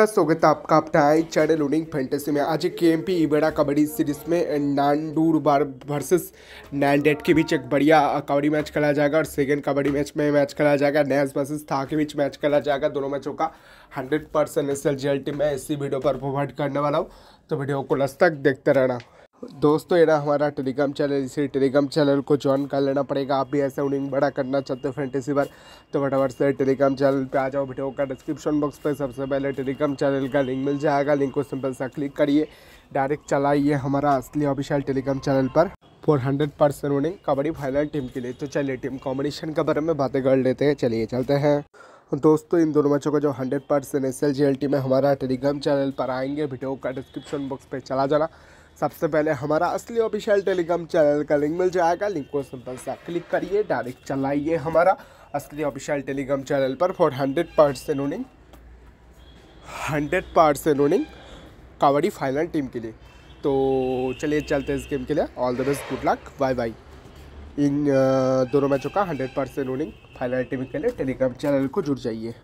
का स्वागत आपका अपना आई चैनल लोडिंग फैंटेसी में आज के एम पी कबड्डी सीरीज में नांडूर बार वर्सेस नैंडेट के बीच एक बढ़िया कबड्डी मैच खेला जाएगा और सेकेंड कबड्डी मैच में मैच खेला जाएगा नैस वर्सेस था के बीच मैच खेला जाएगा दोनों मैचों का hundred percent S L G L T मैं इसी वीडियो पर प्रोवाइड करने वाला हूँ तो वीडियो को लस तक देखते रहना दोस्तों ये ना हमारा टेलीग्राम चैनल इसी टेलीग्राम चैनल को ज्वाइन कर लेना पड़ेगा आप भी ऐसे उनिंग बड़ा करना चाहते हो फैंटेसी पर तो फटाफट से टेलीग्राम चैनल पे आ जाओ वीडियो का डिस्क्रिप्शन बॉक्स पे सबसे पहले टेलीग्राम चैनल का लिंक मिल जाएगा लिंक को सिंपल सा क्लिक करिए डायरेक्ट चलाइए हमारा असली ऑफिशियल टेलीग्राम चैनल पर फोर हंड्रेड परसेंट उड़िंग कबड्डी फाइनल टीम के लिए तो चलिए टीम कॉम्बिनेशन के बारे में बातें कर लेते हैं चलिए चलते हैं दोस्तों इन दोनों मैचों का जो 100 परसेंट एस एल में हमारा टेलीग्राम चैनल पर आएंगे वीडियो का डिस्क्रिप्शन बॉक्स पे चला जाना सबसे पहले हमारा असली ऑफिशियल टेलीग्राम चैनल का लिंक मिल जाएगा लिंक को सिंपल सा क्लिक करिए डायरेक्ट चलाइए हमारा असली ऑफिशियल टेलीग्राम चैनल पर for hundred percent winning hundred percent winning kabaddi final team के लिए तो चलिए चलते हैं इस गेम के लिए all the best good luck bye bye इन दोनों मैचों का hundred percent winning final team के लिए टेलीग्राम चैनल को जुड़ जाइए